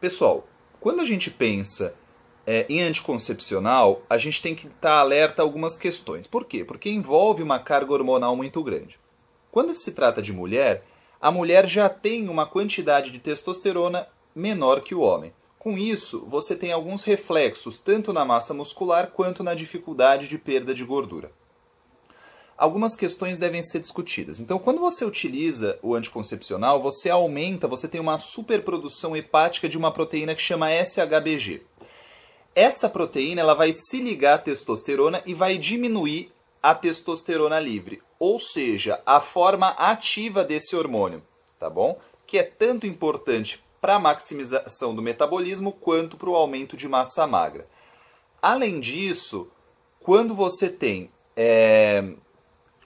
Pessoal, quando a gente pensa é, em anticoncepcional, a gente tem que estar tá alerta a algumas questões. Por quê? Porque envolve uma carga hormonal muito grande. Quando se trata de mulher, a mulher já tem uma quantidade de testosterona menor que o homem. Com isso, você tem alguns reflexos tanto na massa muscular quanto na dificuldade de perda de gordura algumas questões devem ser discutidas. Então, quando você utiliza o anticoncepcional, você aumenta, você tem uma superprodução hepática de uma proteína que chama SHBG. Essa proteína ela vai se ligar à testosterona e vai diminuir a testosterona livre, ou seja, a forma ativa desse hormônio, tá bom? Que é tanto importante para a maximização do metabolismo quanto para o aumento de massa magra. Além disso, quando você tem é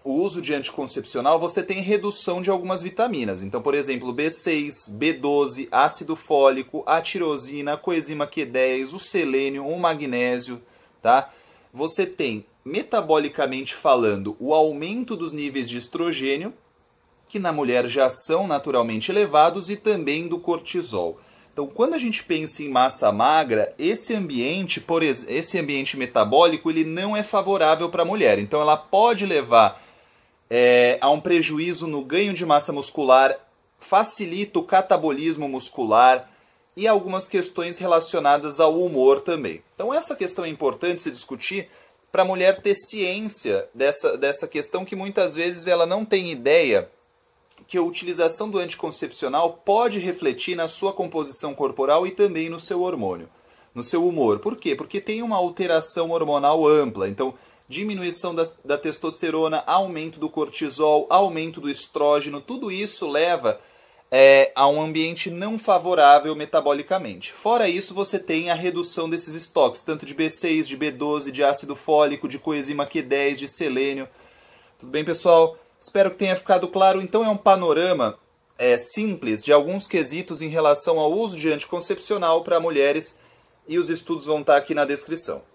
o uso de anticoncepcional, você tem redução de algumas vitaminas. Então, por exemplo, B6, B12, ácido fólico, a tirosina, a coenzima Q10, o selênio, o magnésio, tá? Você tem, metabolicamente falando, o aumento dos níveis de estrogênio, que na mulher já são naturalmente elevados, e também do cortisol. Então, quando a gente pensa em massa magra, esse ambiente, por esse ambiente metabólico, ele não é favorável para a mulher. Então, ela pode levar é, há um prejuízo no ganho de massa muscular, facilita o catabolismo muscular e algumas questões relacionadas ao humor também. Então, essa questão é importante se discutir para a mulher ter ciência dessa, dessa questão que muitas vezes ela não tem ideia que a utilização do anticoncepcional pode refletir na sua composição corporal e também no seu hormônio, no seu humor. Por quê? Porque tem uma alteração hormonal ampla. Então, diminuição da, da testosterona, aumento do cortisol, aumento do estrógeno, tudo isso leva é, a um ambiente não favorável metabolicamente. Fora isso, você tem a redução desses estoques, tanto de B6, de B12, de ácido fólico, de coenzima Q10, de selênio. Tudo bem, pessoal? Espero que tenha ficado claro. Então, é um panorama é, simples de alguns quesitos em relação ao uso de anticoncepcional para mulheres e os estudos vão estar aqui na descrição.